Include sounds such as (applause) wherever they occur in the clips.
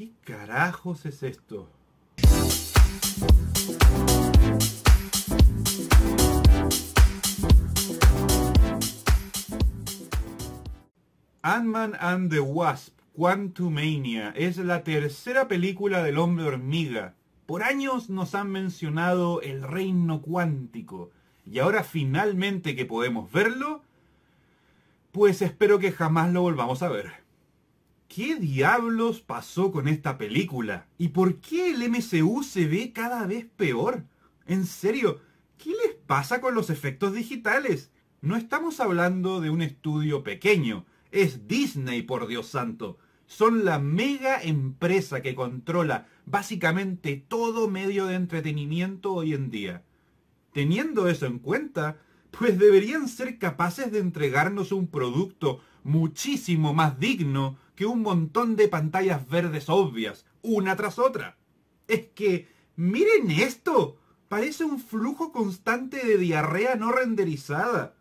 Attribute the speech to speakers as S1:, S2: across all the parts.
S1: ¿Qué carajos es esto? Ant-Man and the Wasp, Quantumania, es la tercera película del hombre hormiga. Por años nos han mencionado el reino cuántico, y ahora finalmente que podemos verlo, pues espero que jamás lo volvamos a ver. ¿Qué diablos pasó con esta película? ¿Y por qué el MCU se ve cada vez peor? En serio, ¿qué les pasa con los efectos digitales? No estamos hablando de un estudio pequeño, es Disney, por Dios santo. Son la mega empresa que controla básicamente todo medio de entretenimiento hoy en día. Teniendo eso en cuenta, pues deberían ser capaces de entregarnos un producto muchísimo más digno que un montón de pantallas verdes obvias, una tras otra. Es que, miren esto, parece un flujo constante de diarrea no renderizada.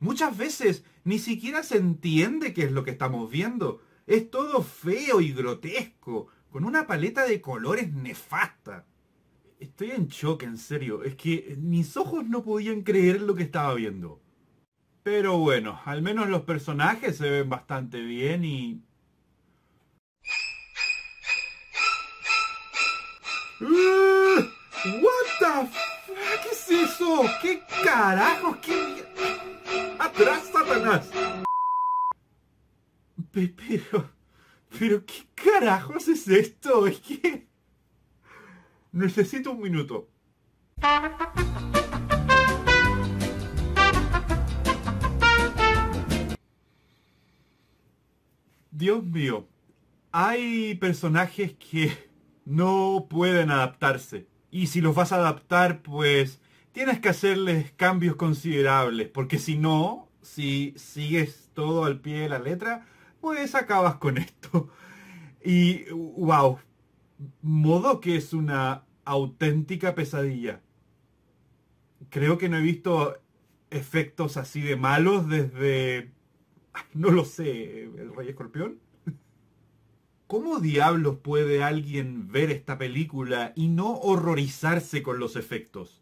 S1: Muchas veces ni siquiera se entiende qué es lo que estamos viendo. Es todo feo y grotesco, con una paleta de colores nefasta. Estoy en shock, en serio. Es que mis ojos no podían creer lo que estaba viendo. Pero bueno, al menos los personajes se ven bastante bien y Uh, what the fuck? ¿Qué es eso? ¿Qué carajos? ¿Qué atrás Satanás? Pero, pero qué carajos es esto? Es que necesito un minuto. Dios mío, hay personajes que no pueden adaptarse. Y si los vas a adaptar, pues tienes que hacerles cambios considerables, porque si no, si sigues todo al pie de la letra, pues acabas con esto. Y wow, modo que es una auténtica pesadilla. Creo que no he visto efectos así de malos desde, (laughs) no lo sé, el Rey Escorpión. ¿Cómo diablos puede alguien ver esta película y no horrorizarse con los efectos?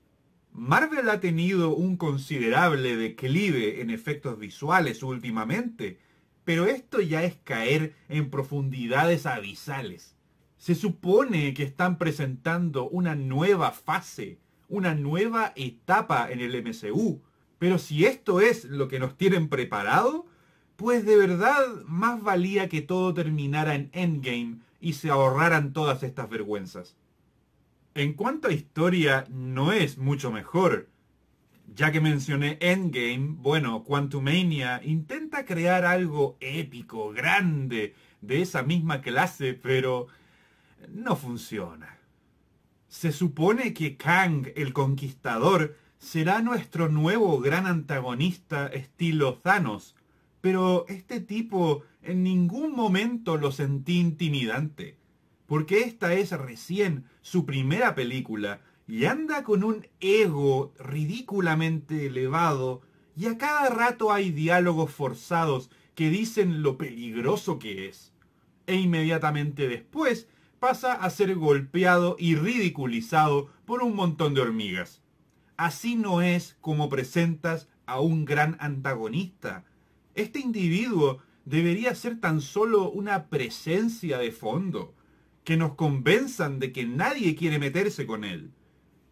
S1: Marvel ha tenido un considerable declive en efectos visuales últimamente, pero esto ya es caer en profundidades abisales. Se supone que están presentando una nueva fase, una nueva etapa en el MCU, pero si esto es lo que nos tienen preparado, pues de verdad más valía que todo terminara en Endgame y se ahorraran todas estas vergüenzas. En cuanto a historia, no es mucho mejor. Ya que mencioné Endgame, bueno, Quantumania intenta crear algo épico, grande, de esa misma clase, pero no funciona. Se supone que Kang, el conquistador, será nuestro nuevo gran antagonista estilo Thanos, pero este tipo en ningún momento lo sentí intimidante, porque esta es recién su primera película y anda con un ego ridículamente elevado y a cada rato hay diálogos forzados que dicen lo peligroso que es. E inmediatamente después pasa a ser golpeado y ridiculizado por un montón de hormigas. Así no es como presentas a un gran antagonista este individuo debería ser tan solo una presencia de fondo, que nos convenzan de que nadie quiere meterse con él.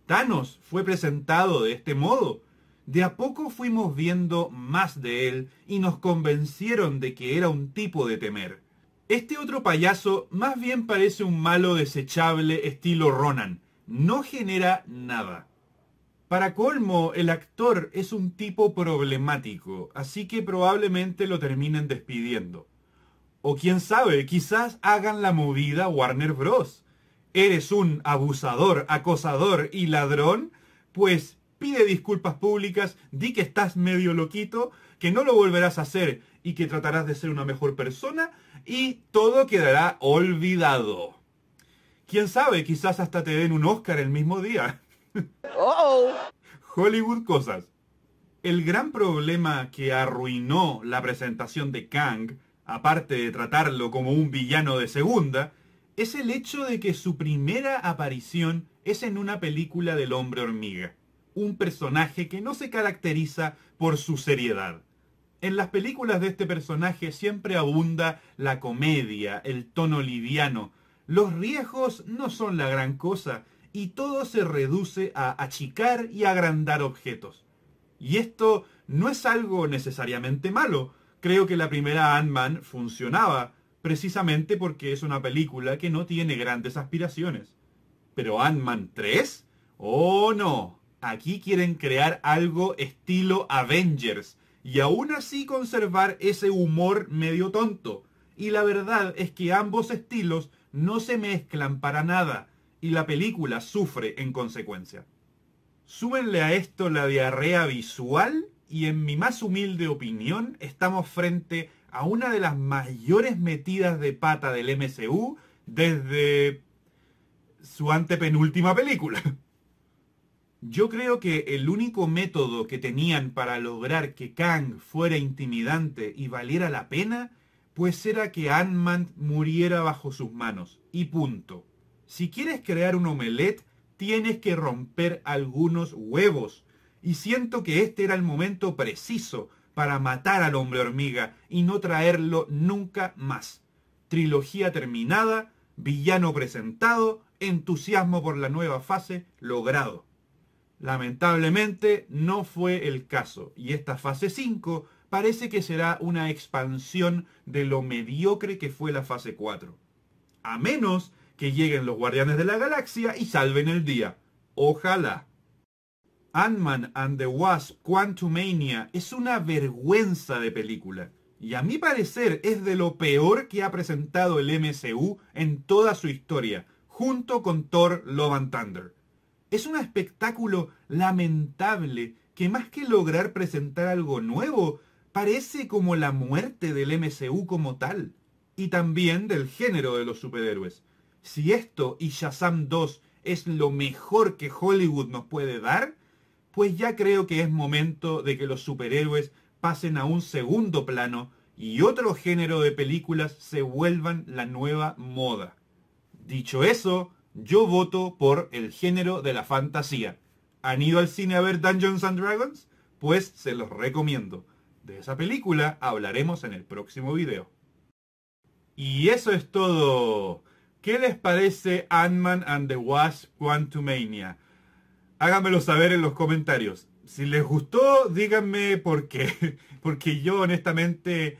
S1: Thanos fue presentado de este modo. De a poco fuimos viendo más de él y nos convencieron de que era un tipo de temer. Este otro payaso más bien parece un malo desechable estilo Ronan. No genera nada. Para colmo, el actor es un tipo problemático, así que probablemente lo terminen despidiendo. O quién sabe, quizás hagan la movida Warner Bros. ¿Eres un abusador, acosador y ladrón? Pues pide disculpas públicas, di que estás medio loquito, que no lo volverás a hacer y que tratarás de ser una mejor persona y todo quedará olvidado. Quién sabe, quizás hasta te den un Oscar el mismo día. Oh. Hollywood Cosas. El gran problema que arruinó la presentación de Kang, aparte de tratarlo como un villano de segunda, es el hecho de que su primera aparición es en una película del hombre hormiga, un personaje que no se caracteriza por su seriedad. En las películas de este personaje siempre abunda la comedia, el tono liviano. Los riesgos no son la gran cosa, y todo se reduce a achicar y agrandar objetos. Y esto no es algo necesariamente malo. Creo que la primera Ant-Man funcionaba precisamente porque es una película que no tiene grandes aspiraciones. Pero Ant-Man 3? Oh no, aquí quieren crear algo estilo Avengers y aún así conservar ese humor medio tonto. Y la verdad es que ambos estilos no se mezclan para nada y la película sufre en consecuencia. Súmenle a esto la diarrea visual y en mi más humilde opinión estamos frente a una de las mayores metidas de pata del MCU desde su antepenúltima película. Yo creo que el único método que tenían para lograr que Kang fuera intimidante y valiera la pena, pues era que Ant-Man muriera bajo sus manos. Y punto. Si quieres crear un omelette, tienes que romper algunos huevos. Y siento que este era el momento preciso para matar al hombre hormiga y no traerlo nunca más. Trilogía terminada, villano presentado, entusiasmo por la nueva fase logrado. Lamentablemente no fue el caso y esta fase 5 parece que será una expansión de lo mediocre que fue la fase 4. A menos que lleguen los Guardianes de la Galaxia y salven el día. Ojalá. Ant-Man and the Wasp Quantumania es una vergüenza de película. Y a mi parecer es de lo peor que ha presentado el MCU en toda su historia, junto con Thor Love and Thunder. Es un espectáculo lamentable que más que lograr presentar algo nuevo, parece como la muerte del MCU como tal, y también del género de los superhéroes. Si esto y Shazam 2 es lo mejor que Hollywood nos puede dar, pues ya creo que es momento de que los superhéroes pasen a un segundo plano y otro género de películas se vuelvan la nueva moda. Dicho eso, yo voto por el género de la fantasía. ¿Han ido al cine a ver Dungeons and Dragons? Pues se los recomiendo. De esa película hablaremos en el próximo video. Y eso es todo. ¿Qué les parece Ant-Man and the Wasp Quantumania? Háganmelo saber en los comentarios. Si les gustó, díganme por qué. (laughs) Porque yo honestamente...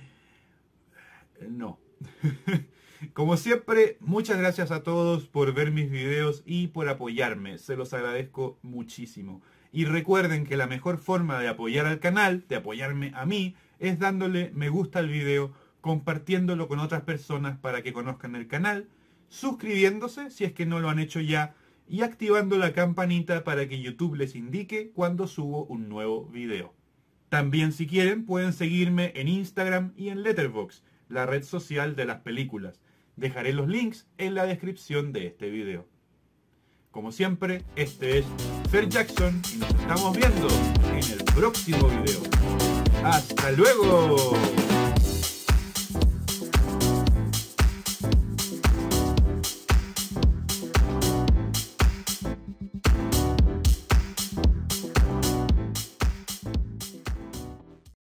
S1: No. (laughs) Como siempre, muchas gracias a todos por ver mis videos y por apoyarme. Se los agradezco muchísimo. Y recuerden que la mejor forma de apoyar al canal, de apoyarme a mí, es dándole me gusta al video, compartiéndolo con otras personas para que conozcan el canal suscribiéndose si es que no lo han hecho ya y activando la campanita para que YouTube les indique cuando subo un nuevo video. También si quieren pueden seguirme en Instagram y en Letterbox, la red social de las películas. Dejaré los links en la descripción de este video. Como siempre, este es Fer Jackson y nos estamos viendo en el próximo video. ¡Hasta luego!